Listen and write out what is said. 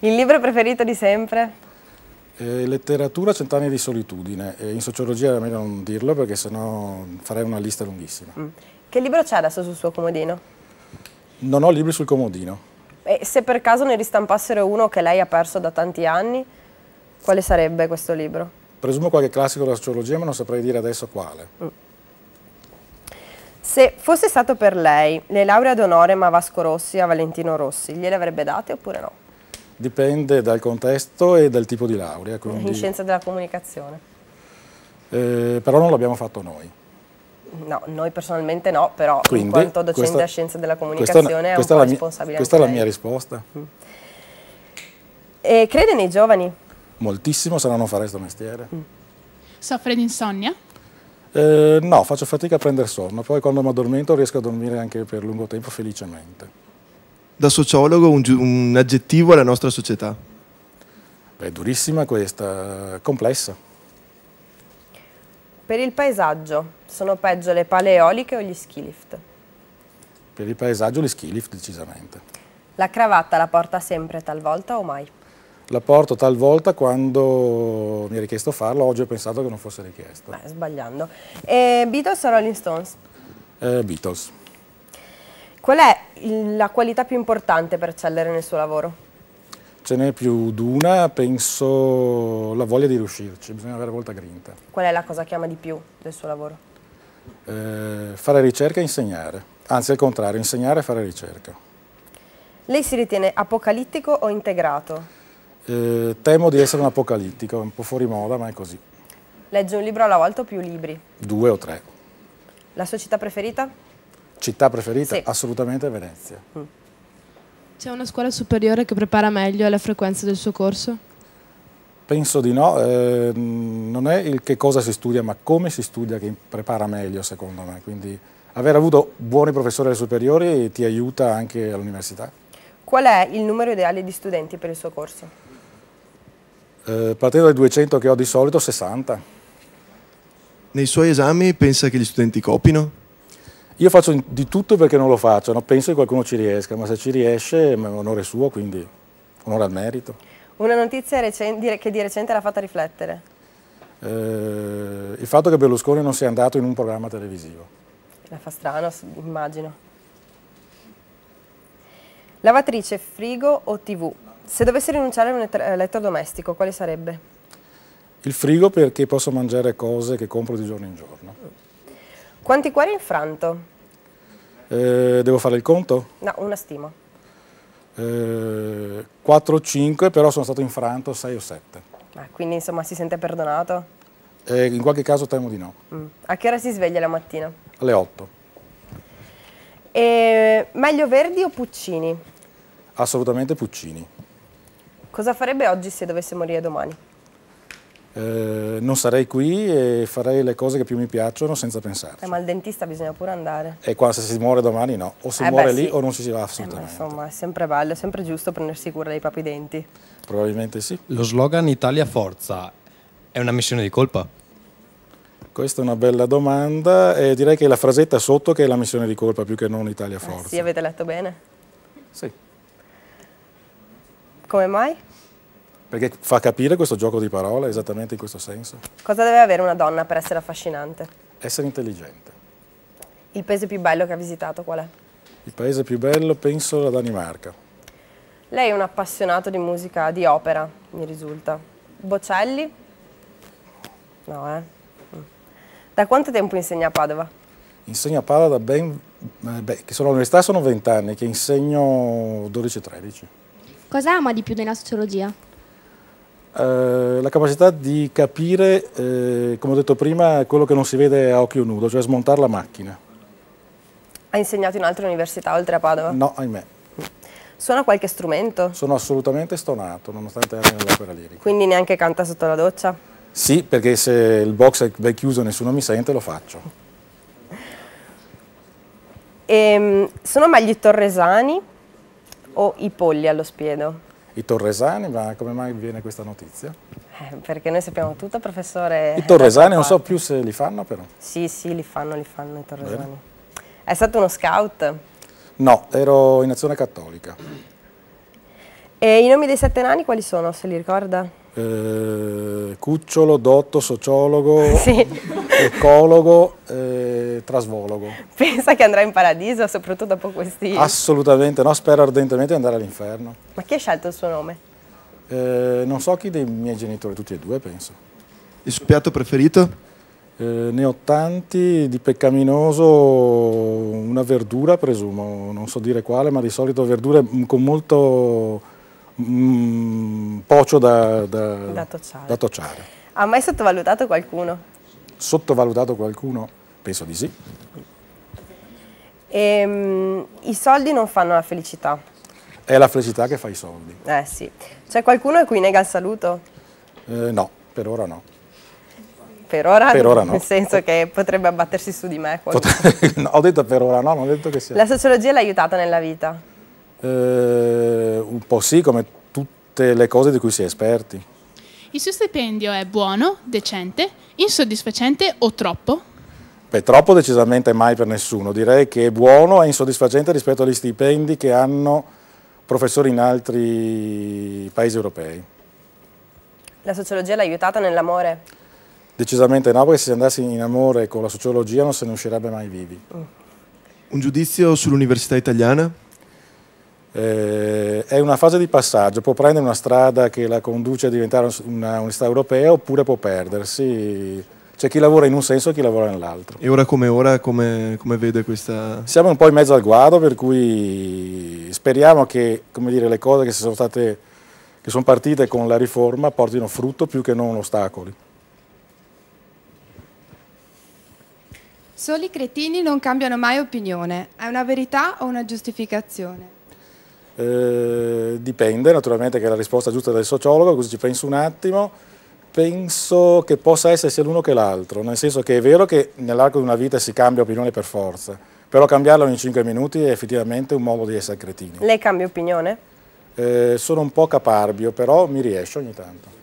Il libro preferito di sempre? Eh, letteratura Cent'anni di solitudine, eh, in sociologia è meglio non dirlo perché sennò farei una lista lunghissima. Mm. Che libro c'è adesso sul suo comodino? Non ho libri sul comodino. E se per caso ne ristampassero uno che lei ha perso da tanti anni, quale sarebbe questo libro? Presumo qualche classico della sociologia ma non saprei dire adesso quale. Mm. Se fosse stato per lei le lauree d'onore ma Vasco Rossi a Valentino Rossi, gliele avrebbe date oppure no? Dipende dal contesto e dal tipo di laurea. Quindi... In scienza della comunicazione. Eh, però non l'abbiamo fatto noi. No, noi personalmente no, però quindi, in quanto docente questa, a scienza della comunicazione questa, è un po' responsabile. Questa è la mia risposta. Mm. E crede nei giovani? Moltissimo, se no non farei questo mestiere. Mm. Soffre di insonnia? Eh, no, faccio fatica a prendere sonno, poi quando mi addormento riesco a dormire anche per lungo tempo felicemente da sociologo un, un aggettivo alla nostra società? Beh, durissima questa, complessa. Per il paesaggio, sono peggio le pale eoliche o gli ski lift? Per il paesaggio gli ski lift decisamente. La cravatta la porta sempre talvolta o mai? La porto talvolta quando mi è richiesto farlo, oggi ho pensato che non fosse richiesto. Beh, sbagliando. E Beatles o Rolling Stones? Eh, Beatles. Qual è la qualità più importante per eccellere nel suo lavoro? Ce n'è più d'una, penso la voglia di riuscirci, bisogna avere molta grinta. Qual è la cosa che ama di più del suo lavoro? Eh, fare ricerca e insegnare, anzi al contrario, insegnare e fare ricerca. Lei si ritiene apocalittico o integrato? Eh, temo di essere un apocalittico, un po' fuori moda, ma è così. Legge un libro alla volta o più libri? Due o tre. La sua città preferita? Città preferita? Sì. Assolutamente Venezia. Mm. C'è una scuola superiore che prepara meglio alla frequenza del suo corso? Penso di no, eh, non è il che cosa si studia, ma come si studia che prepara meglio secondo me, quindi aver avuto buoni professori alle superiori ti aiuta anche all'università. Qual è il numero ideale di studenti per il suo corso? Eh, partendo dai 200 che ho di solito, 60. Nei suoi esami pensa che gli studenti copino? Io faccio di tutto perché non lo faccio, no? penso che qualcuno ci riesca, ma se ci riesce è onore suo, quindi onore al merito. Una notizia che di recente l'ha fatta riflettere? Eh, il fatto che Berlusconi non sia andato in un programma televisivo. La fa strano, immagino. Lavatrice, frigo o tv? Se dovessi rinunciare a un elettrodomestico, eh, quale sarebbe? Il frigo perché posso mangiare cose che compro di giorno in giorno quanti cuori infranto? Eh, devo fare il conto? No, una stima. Eh, 4 o 5, però sono stato infranto 6 o 7. Ah, quindi insomma si sente perdonato? Eh, in qualche caso temo di no. Mm. A che ora si sveglia la mattina? Alle 8. E meglio Verdi o Puccini? Assolutamente Puccini. Cosa farebbe oggi se dovesse morire domani? Eh, non sarei qui e farei le cose che più mi piacciono senza pensarci. Eh, ma al dentista bisogna pure andare. E qua se si muore domani no, o si eh muore beh, lì sì. o non ci si va eh, assolutamente. insomma è sempre bello, è sempre giusto prendersi cura dei propri denti. Probabilmente sì. Lo slogan Italia Forza è una missione di colpa? Questa è una bella domanda e direi che la frasetta sotto che è la missione di colpa più che non Italia eh, Forza. sì, avete letto bene? Sì. Come mai? Perché fa capire questo gioco di parole esattamente in questo senso. Cosa deve avere una donna per essere affascinante? Essere intelligente. Il paese più bello che ha visitato qual è? Il paese più bello penso la Danimarca. Lei è un appassionato di musica, di opera, mi risulta. Bocelli? No, eh. Mm. Da quanto tempo insegna a Padova? Insegno a Padova da ben... Eh, beh, che sono all'università sono 20 anni, che insegno 12-13. Cosa ama di più nella sociologia? Eh, la capacità di capire, eh, come ho detto prima, quello che non si vede a occhio nudo, cioè smontare la macchina. Ha insegnato in altre università oltre a Padova? No, ahimè. Suona qualche strumento? Sono assolutamente stonato, nonostante arrivi nell'opera lirica. Quindi neanche canta sotto la doccia? Sì, perché se il box è chiuso e nessuno mi sente, lo faccio. E, ehm, sono meglio i torresani o i polli allo spiedo? i torresani, ma come mai viene questa notizia? Eh, perché noi sappiamo tutto, professore. I torresani, non so più se li fanno però. Sì, sì, li fanno, li fanno i torresani. Bene. È stato uno scout? No, ero in azione cattolica. E i nomi dei sette nani quali sono, se li ricorda? Eh, Cucciolo, Dotto, Sociologo, sì. Ecologo, eh, trasvologo. Pensa che andrà in paradiso, soprattutto dopo questi... Assolutamente no, spero ardentemente di andare all'inferno. Ma chi ha scelto il suo nome? Eh, non so chi dei miei genitori, tutti e due penso. Il suo piatto preferito? Eh, ne ho tanti, di peccaminoso una verdura presumo, non so dire quale, ma di solito verdure mm, con molto mm, pocio da, da, da, tocciare. da tocciare. Ha mai sottovalutato qualcuno? Sottovalutato qualcuno? Penso di sì. Ehm, I soldi non fanno la felicità. È la felicità che fa i soldi. Eh sì. C'è qualcuno a cui nega il saluto? Eh, no, per ora no. Per ora, per ora no. Nel senso che potrebbe abbattersi su di me. Potrebbe, no, ho detto per ora no, non ho detto che sia. La sociologia l'ha aiutata nella vita? Eh, un po' sì, come tutte le cose di cui si è esperti. Il suo stipendio è buono, decente, insoddisfacente o troppo? Beh, troppo decisamente mai per nessuno, direi che è buono e insoddisfacente rispetto agli stipendi che hanno professori in altri paesi europei. La sociologia l'ha aiutata nell'amore? Decisamente no, perché se si andasse in amore con la sociologia non se ne uscirebbe mai vivi. Mm. Un giudizio sull'università italiana? Eh, è una fase di passaggio, può prendere una strada che la conduce a diventare una europea oppure può perdersi c'è chi lavora in un senso e chi lavora nell'altro. E ora come ora, come, come, vede questa... Siamo un po' in mezzo al guado, per cui speriamo che dire, le cose che sono, state, che sono partite con la riforma portino frutto più che non ostacoli. Soli cretini non cambiano mai opinione. È una verità o una giustificazione? Eh, dipende, naturalmente che è la risposta giusta del sociologo, così ci penso un attimo penso che possa essere sia l'uno che l'altro, nel senso che è vero che nell'arco di una vita si cambia opinione per forza, però cambiarla ogni 5 minuti è effettivamente un modo di essere cretini. Lei cambia opinione? Eh, sono un po' caparbio, però mi riesce ogni tanto.